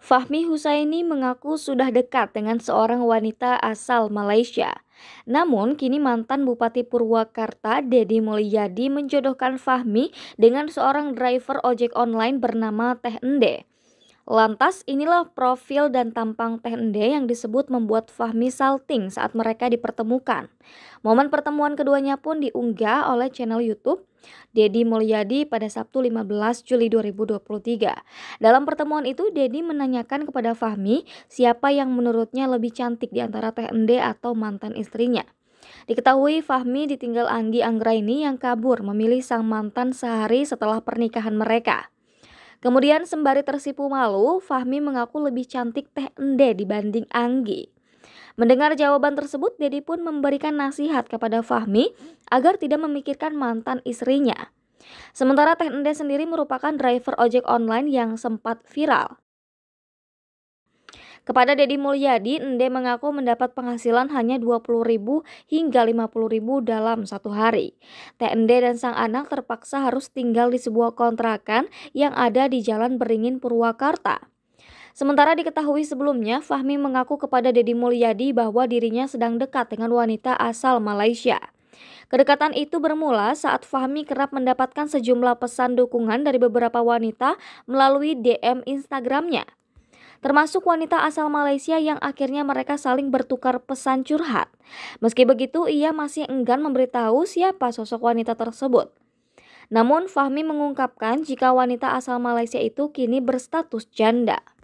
Fahmi Husaini mengaku sudah dekat dengan seorang wanita asal Malaysia. Namun, kini mantan Bupati Purwakarta Dedi Mulyadi menjodohkan Fahmi dengan seorang driver ojek online bernama Teh Ende. Lantas inilah profil dan tampang Teh Ende yang disebut membuat Fahmi salting saat mereka dipertemukan. Momen pertemuan keduanya pun diunggah oleh channel YouTube Dedi Mulyadi pada Sabtu 15 Juli 2023. Dalam pertemuan itu, Dedi menanyakan kepada Fahmi siapa yang menurutnya lebih cantik di antara Teh Ende atau mantan istrinya. Diketahui Fahmi ditinggal Anggi Anggraini yang kabur memilih sang mantan sehari setelah pernikahan mereka. Kemudian sembari tersipu malu, Fahmi mengaku lebih cantik Teh Ende dibanding Anggi. Mendengar jawaban tersebut, Dedi pun memberikan nasihat kepada Fahmi agar tidak memikirkan mantan istrinya. Sementara Teh Ende sendiri merupakan driver ojek online yang sempat viral. Kepada Dedi Mulyadi, Ende mengaku mendapat penghasilan hanya 20.000 hingga 50.000 dalam satu hari. TND dan sang anak terpaksa harus tinggal di sebuah kontrakan yang ada di Jalan Beringin Purwakarta. Sementara diketahui sebelumnya, Fahmi mengaku kepada Dedi Mulyadi bahwa dirinya sedang dekat dengan wanita asal Malaysia. Kedekatan itu bermula saat Fahmi kerap mendapatkan sejumlah pesan dukungan dari beberapa wanita melalui DM Instagramnya termasuk wanita asal Malaysia yang akhirnya mereka saling bertukar pesan curhat. Meski begitu, ia masih enggan memberitahu siapa sosok wanita tersebut. Namun, Fahmi mengungkapkan jika wanita asal Malaysia itu kini berstatus janda.